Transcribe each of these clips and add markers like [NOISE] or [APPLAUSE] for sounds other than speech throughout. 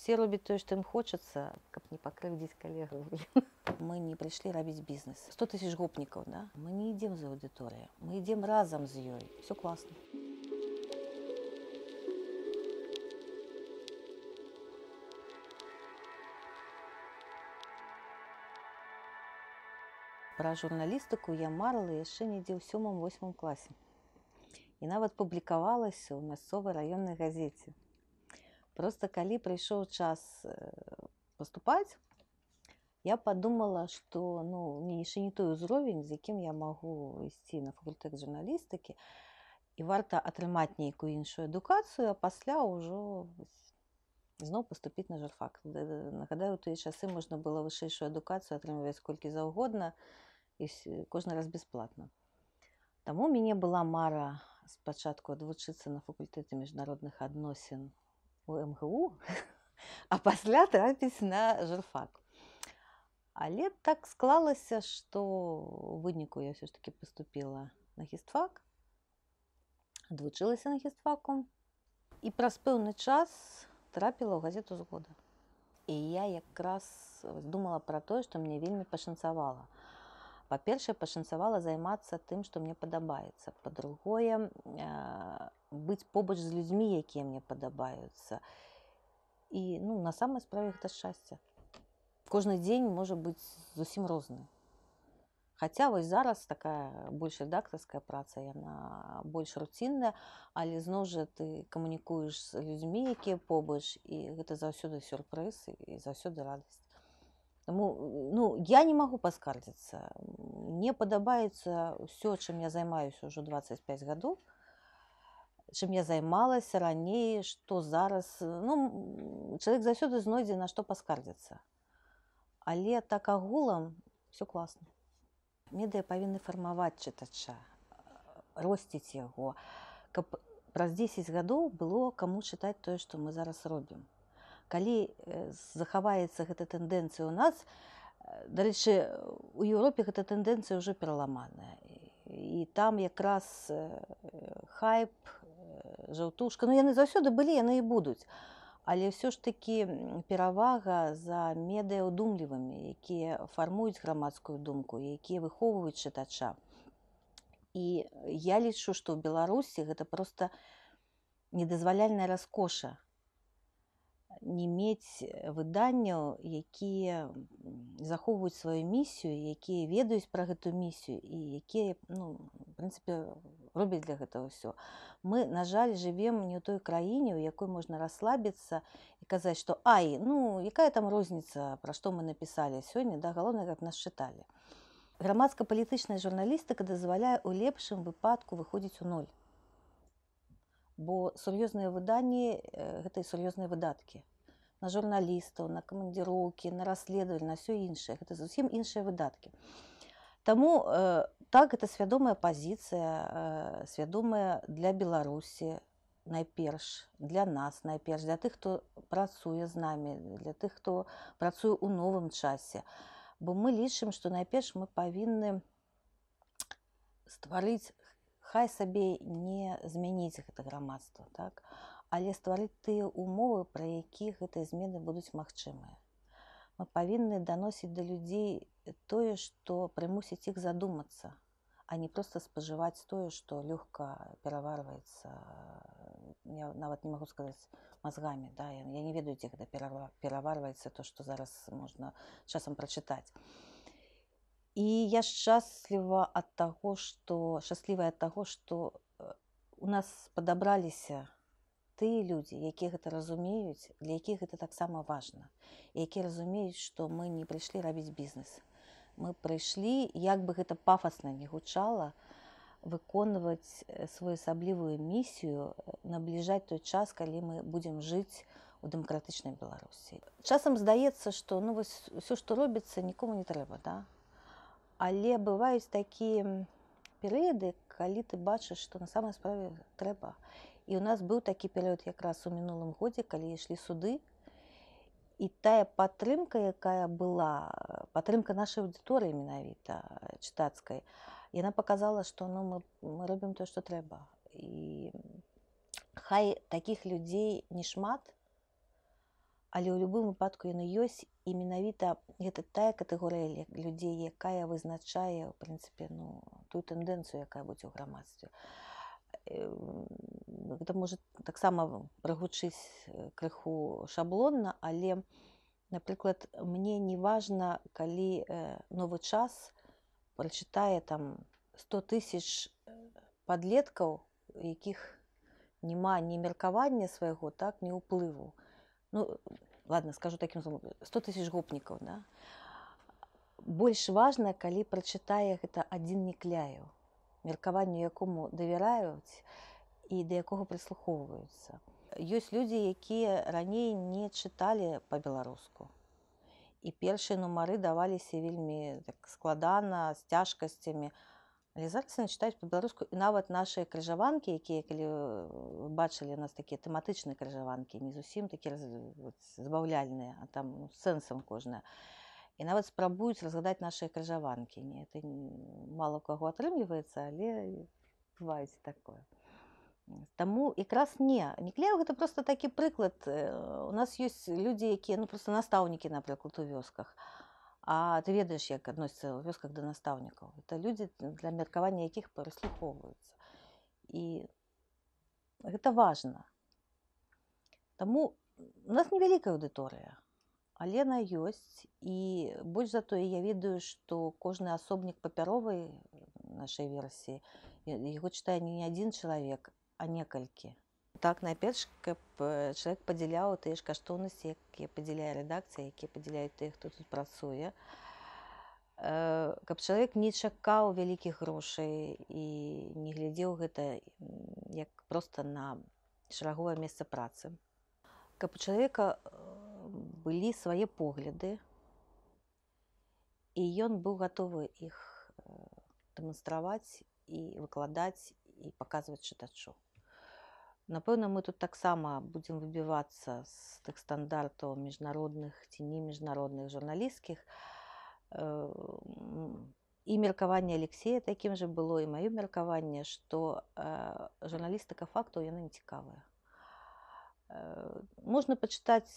все робяць тое што ім хочацца каб не пакрыўдзіць калегу мы не прыйшлі рабіць бізнес 100 тысяч гопнікаў да мы не ідзем за аўдыторыя мы ідзем разам з ёй все класна пра журналістыку я марыла яшчэ недзе ў сёмым восьмым класе і нават публікавалася ў мясцовай раённай газеце просто калі прыйшоў час э, паступаць я подумала что ну мне яшчэ не той узровень з якім я магу ісці на факультэт журналістыкі і варта атрымаць нейкую іншую адукацыю а пасля ўжо зноў поступіць на жарфак нагадаю тыя часы можна было вышэйшую адукацыю атрымліваць колькі заўгодна і кожны раз бесплатно там мяне была мара спачатку адвучыцца на факультэты міжнародных адносін у у МГУ, [LAUGHS] а пасля трапіць на журфак. Але так склалася, што у выніку я ўсё ж таки паступила на гістфак, адвучылася на гістфаку і праз пэўны час трапіла ў газету згода. І я якраз думала пра тое, што мне вельмі пашанцавала па-першае пашанцавала займацца тым што мне падабаецца по-другое э, быць побач з людзьмі якія мне падабаюцца і ну на самай справе гэта шчасце кожны дзень можа быць зусім розны Хаця вось зараз такая больш рэдактарская праца яна больш руцінная але зноў жа ты камунікуеш з людзьмі якія побач і гэта заўсёды сюрпрызы і заўсёды радасць Таму ну я не магу паскардзіцца. Мне падабаецца ўсё, чым я займаюся ўжо 25 гадоў, чым я займалася раней, што зараз ну, чалавек заўсёды знойдзе на што паскардзіцца. Але так агулам все класна. Медыя павінны фармаваць чытача, росціць яго, каб праз 10 гадоў было каму чытаць тое, што мы зараз робім калі э, захаваецца гэта тэндэнцыя у нас э, дарэчы у еўропе гэта тэндэнцыя ўжо пераламаная і там якраз э, хайп жаўтушка ну яны заўсёды былі яны і будуць але ўсё ж такі перавага за медыаўдумлівымі якія фармуюць грамадскую думку якія выхоўваюць чытача і я лічу што ў беларусі гэта просто не дазваляльная раскоша не мець э, выданняў якія захоўваюць сваю місію якія ведаюць пра гэту місію і якія ну, прынцыпе робяць для гэтага ўсё мы на жаль жывем не ў той краіне у якой можна расслабіцца і казаць што ай ну якая там розніца пра што мы напісалі сёння да галоўна як нас чыталі грамадска-палітычная журналістыка дазваляе ў лепшым выпадку выходзіць у ноль бо сур'ёзныя выданні гэтай сур'ёзныя выдаткі на журналістаў на камандзіроўкі на расследаванне на ўсё іншае гэта зусім іншыя выдаткі Таму э, так это свядомая пазіцыя э, свядомая для беларусі найперш для нас найперш для тых хто працуе з намі для тых хто працуе у новым часе бо мы лічым што найперш мы павінны стварыць хай сабе не змяніць гэта грамадства так але стварыць тыя умовы пра якія гэтыя змены будуць магчымыя мы павінны даносіць да людзей тое што прымусіць іх задумацца а не просто спажываць тое што лёгка пераварваецца я нават не магу сказаць мазгамі да я не ведаю дзе гэта пераварваецца то што зараз можна часам прачытаць і я шчасліва ад таго што шчаслівая таго што э, у нас падабраліся э, тыя людзі які гэта разумеюць для якіх гэта таксама важна якія разумеюць што мы не прыйшлі рабіць бізнес мы прыйшлі як бы гэта пафасна не гучала выконваць э, своеасаблівую місію набліжаць той час калі мы будзем жыць у дэмакратычнай беларусі часам здаецца што ну вось усё што робіцца нікому не трэба да але бываюць такія перыяды калі ты бачыш што на самай справе трэба і у нас быў такі перыяд якраз у мінулым годзе калі ішлі суды і тая падтрымка якая была падтрымка нашай аўдыторыі менавіта э, чытацкай яна показала што ну мы, мы робім то што трэба і хай такіх людзей не шмат то але ў любым выпадку яны ёсць і менавіта гэта тая катэгорыя людзей якая вызначае у прынцыпе ну тую тэндэнцыю якая будзе ў грамадстве э, гэта можа таксама прагучыць э, крыху шаблонна але напрыклад мне не важна калі э, новы час прачытае там 100 тысяч подлеткаў якіх няма ні меркавання свайго так не ўплыву то ну, ладно, скажу таким зам, 100 тысяч гопнікаў, да? Больш важна, калі прачытае гэта адзін некляю, меркаванню якому давяраюць і да якога прыслухоўваюцца. Ёсць людзі, якія раней не чыталі па-беларуску. І першыя нумары даваліся вельмі так, складана з цяжкасцямі, але зараз начитаюць по-беларуску і нават нашыя крыжаванкі якія калі э, бачылі нас такія тэматычныя крыжаванкі не зусім такі э, збаўляльныя а там ну, сэнсам кожная і нават спрабуюць разгадаць нашыя крыжаванкі не это мало каго атрымліваецца але бываюць такое Таму якраз не не кляў гэта просто такі прыклад э, у нас ёсць людзі якія ну просто настаўнікі напрыклад у вёсках а А ты ведаешь, як адносся ў ну, вёсках да настаўнікаў. Это людзі для меркавання якіх параслухоўваюцца. І гэта важна. Таму у нас невялікая аўдыторыя. Алена ёсць і больш затое я ведаю, што кожны асобнік папяровай э, нашай версіі яго чытае не адзін чалавек, а некалькі так найперш каб чалавек падзяляў тыя ж каштоўнасці якія падзяляе рэдакцыі якія падзяляюць тых хто тут працуе э, каб чалавек не чакаў вялікіх грошай і не глядзеў гэта як просто на шараговае месца працы каб у чалавека э, былі свае погляды і ён быў гатовы іх э, дэманстраваць і выкладаць і паказваць чытачу Напэўна, мы тут таксама будзем выбівацца з тых стандартаў міжнародных ці не міжнародных журналісцкіх. І э, меркаванне Алексея такім жа было і маё меркаванне, што э, журналістыка фактаў яны не цікавыя. Э, можна пачытаць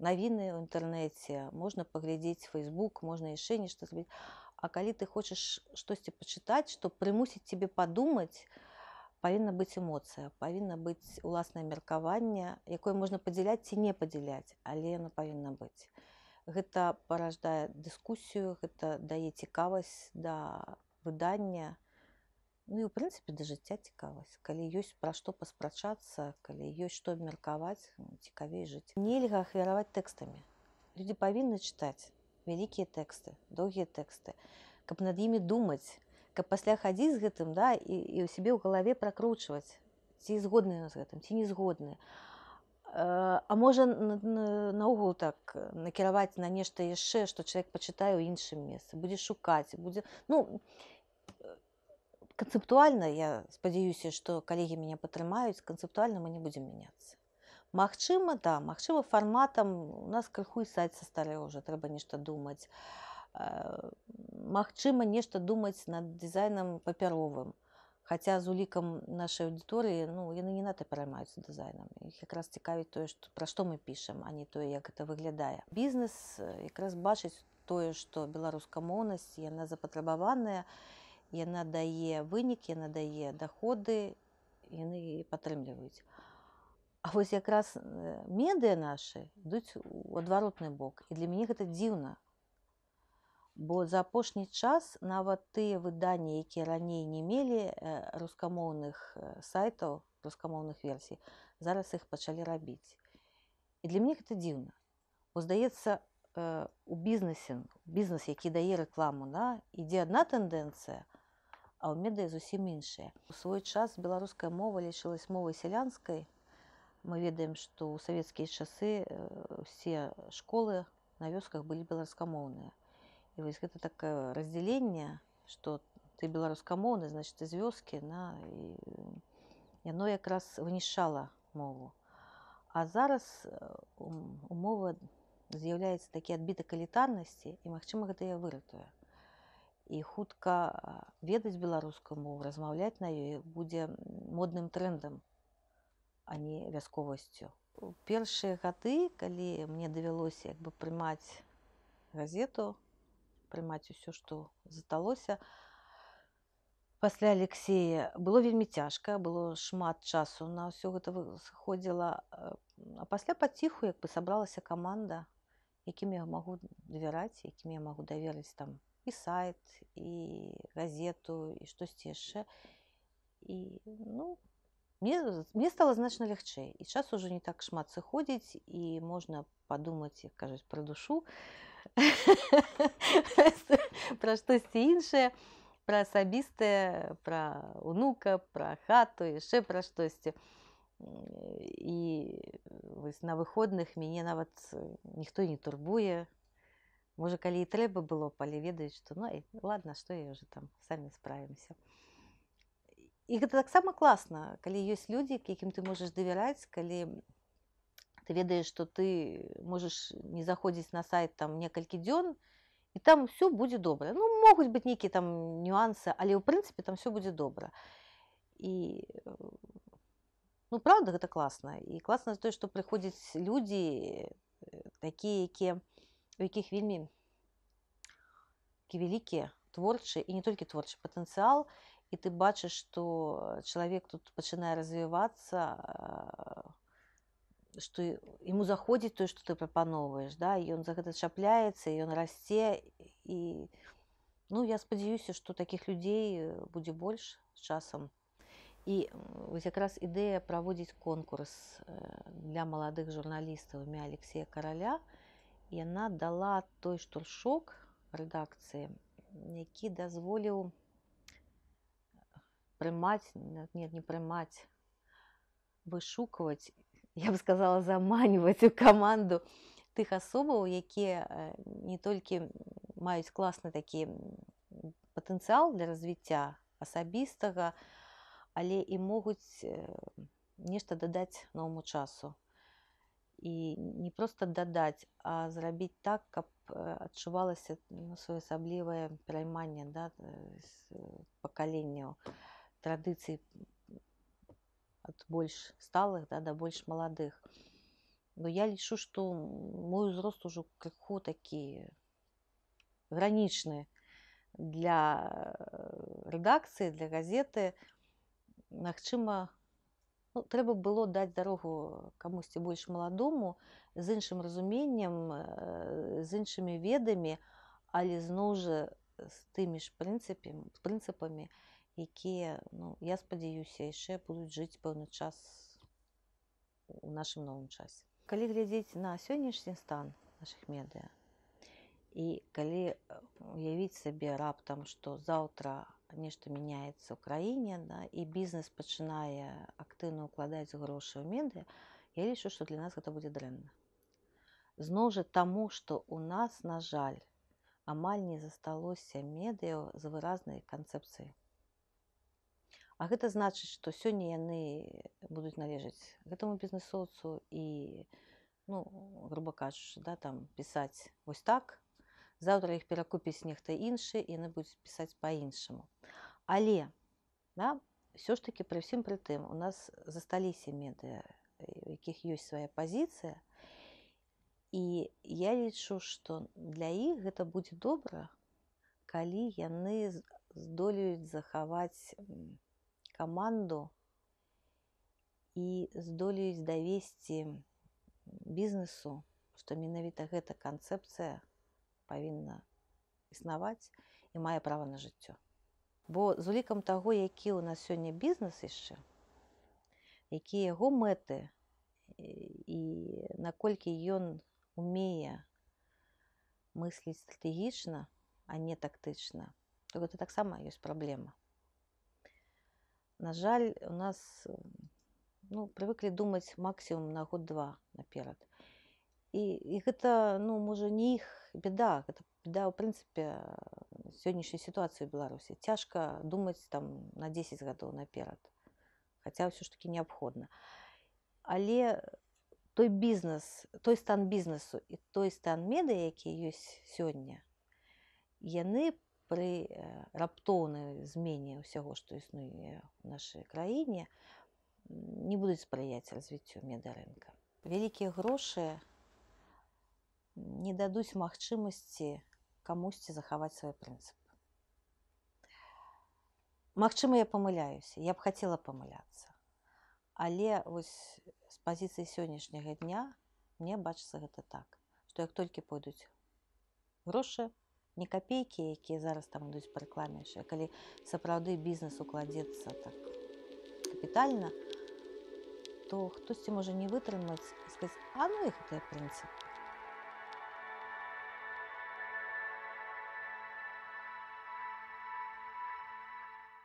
навіны ў інтэрнэце, можна паглядзець Фейсбук, можна яшчэ нешта зрабіць. А калі ты хочаш штосьці пачытаць, што прымусіць цябе падумаць, павінна быць эмоцыя павінна быць уласнае меркаванне якое можна падзяляць ці не падзяляць але яна павінна быць гэта параждае дыскусію гэта дае цікавасць да выдання ну і у прынцыпе да жыцця цікавасць калі ёсць пра што паспрачацца калі ёсць што абмеркаваць цікавей ну, жыць нельга ахвяраваць тэкстамі людзі павінны чытаць вялікія тэксты доўгія тэксты каб над імі думаць каб пасля хадзіць з гэтым да і, і ў сябе ў галаве пракручваць ці згодны з гэтым ці не згодны э, а можа наогул так э, накіраваць на нешта яшчэ што чалавек пачытае ў іншым месцы будзе шукаць будзе ну канцэптуальна я спадзяюся што калегі мяне падтрымаюць канцэптуальна мы не будзем мяняцца Магчыма да магчыма фарматам у нас крыху і сайт са старыя ўжо трэба нешта думаць а Э, магчыма нешта думаць над дызайнам папяровым хаця з улікам нашай аўдыторыі ну яны не надта пераймаюцца дызайнам іх якраз цікавіць тое што пра што мы пішам а не тое як это выглядае бізнес якраз э, бачыць тое што беларускамоўнасць яна запатрабаваная яна дае вынікі яна дае даходы яны падтрымліваюць А вось якраз э, медыя нашы ідуць у адваротны бок і для мяне гэта дзіўна бо за апошні час нават тыя выданні якія раней не мелі э, рускамоўных э, сайтаў рускамоўных версій зараз іх пачалі рабіць і для мяне гэта дзіўна здаецца э, у бізнесе бізнес які дае рэкламу на ідзе одна тэндэнцыя а ў медыя зусім іншая у свой час беларуская мова лічылась мовай сялянскай мы ведаем што ў савецкія часы ўсе школы на вёсках былі беларускамоўныя И вот это такое разделение, что ты белорускомовный, значит, из вёски, на, и, и оно как раз вынишало мову. А зараз э, у, у мовы заявляется такие отбиты калитарности, и махчима это я выратую. И хутка э, ведать белорусскую мову, размовлять на ее будет модным трендом, а не вязковостью. В первые годы, когда мне довелось как бы, примать газету, прымаць усё што засталося пасля алексея было вельмі цяжкае было шмат часу на ўсё гэта сыходзіла а пасля паціху як бы сабралася каманда якім я магу давяраць якім я магу даверыць там і сайт і газету і штосьці яшчэ і ну мне, мне стало значна лягчэй і час уже не так шмат сыходзіць і можна подумать кажуць пра душу і [LAUGHS] про штосьці іншае про асабістае про унука про хату яшчэ пра штосьці і вось на выходных мяне нават э, ніхто не турбуе можа калі і трэба было але ведаюць што ну і ладно што я уже там самі справімся і гэта таксама класна калі ёсць людзі якім ты можаш давяраць калі у ты ведаешь, что ты можешь не заходить на сайт там некалькі дзён, и там все будет добра. Ну, могут быть некие там нюансы, але в принципе там все будет добра. И э, ну, правда, это классно. И классно то, что приходят люди э, такие, які, у яких вельми великие, творчие, и не только творчий потенциал, и ты бачишь, что человек тут начинает развиваться, что ему заходзіць тое что ты прапаноўваеш да ён за гэта чапляецца ён расце і ну я спадзяюся что таких людзей э, будзе больш з часам і вось якраз ідэя праводзіць конкурс э, для маладых журналістаў імя алексея караля яна дала той штуршок рэдакцыі які дазволіў прымаць нет не прымаць вышукаваць я бы сказала, заманивать у команду тых асобаў, якія э, не толькі маюць класны такі патэнцыял для развіцця асабістага, але і могуць э, нешта дадаць новому часу. І не проста дадаць, а зрабіць так, каб адчувалася э, ну, своеасаблівае пераймання да, пакаленняў, традыцый от больше сталых да, до больше молодых. Но я лечу, что мой взрослый уже какой такие граничные для э, редакции, для газеты. Нахчима, ну, треба было дать дорогу комусь больше молодому, с иншим разумением, э, с иншими ведами, а лизну уже с тыми же принципами, принципами якія ну, я спадзяюся яшчэ будуць жыць пэўны час у нашым новым часе. Калі глядзець на сённяшні стан наших медыа і калі уявіць э, сабе раптам, што заўтра нешта мяняецца ў краіне да, і бізнес пачынае актыўна ўкладаць грошы ў меды, я лічу, што для нас гэта будзе дрэнна. Зноў жа таму, што у нас, на жаль, амаль не засталося медыо з выразнай канцэпцыяй. А гэта значыць, што сёння яны будуць належаць гэтаму бізнэсоўцу і ну, грубо кажучы да, там пісаць вось так. Заўтра іх перакупіць нехта іншы, яны будуць пісаць па-іншаму. Але да, ўсё ж такі пры ўсім пры тым у нас засталіся медыя, у якіх ёсць свая пазіцыя. І я лічу, што для іх гэта будзе добра, калі яны здолеюць захаваць дать команду и с долей довести бизнесу, что менавіта гэта канцэпцыя павінна існаваць і мае права на жыццё. Бо з улікам таго, які ў нас сёння бізнес яшчэ, якія яго мэты і наколькі ён умее мысліць стратэгічна, а не тактычна, то гэта таксама ёсць праблема на жаль, у нас э, ну, привыклі думаць максімум на год два наперад. І, і гэта ну, можа не іх беда, гэта беда ў прынцыпе э, сённяшняй сітуацыі Беларусі. цяжка думаць там на 10 гадоў наперад, хаця ўсё ж таки неабходна. Але той бізнес, той стан бізнесу і той стан меды, які ёсць сёння, яны пры э, раптоўнай змене ўсяго, што існуе ў нашай краіне, не будуць спрыяць развіццю медарынка. Вялікія грошы не дадуць магчымасці камусьці захаваць свой прынцып. Магчыма, я памыляюся, я б хацела памыляцца. Але вось з пазіцыі сённяшняга дня мне бачыцца гэта так, што як толькі пойдуць грошы, не копейкі якія зараз там ідуць па рэкламе калі сапраўды бізнес укладзецца так капітальна то хтосьці можа не вытрымаць сказать а ну і гэтыя прынцыпы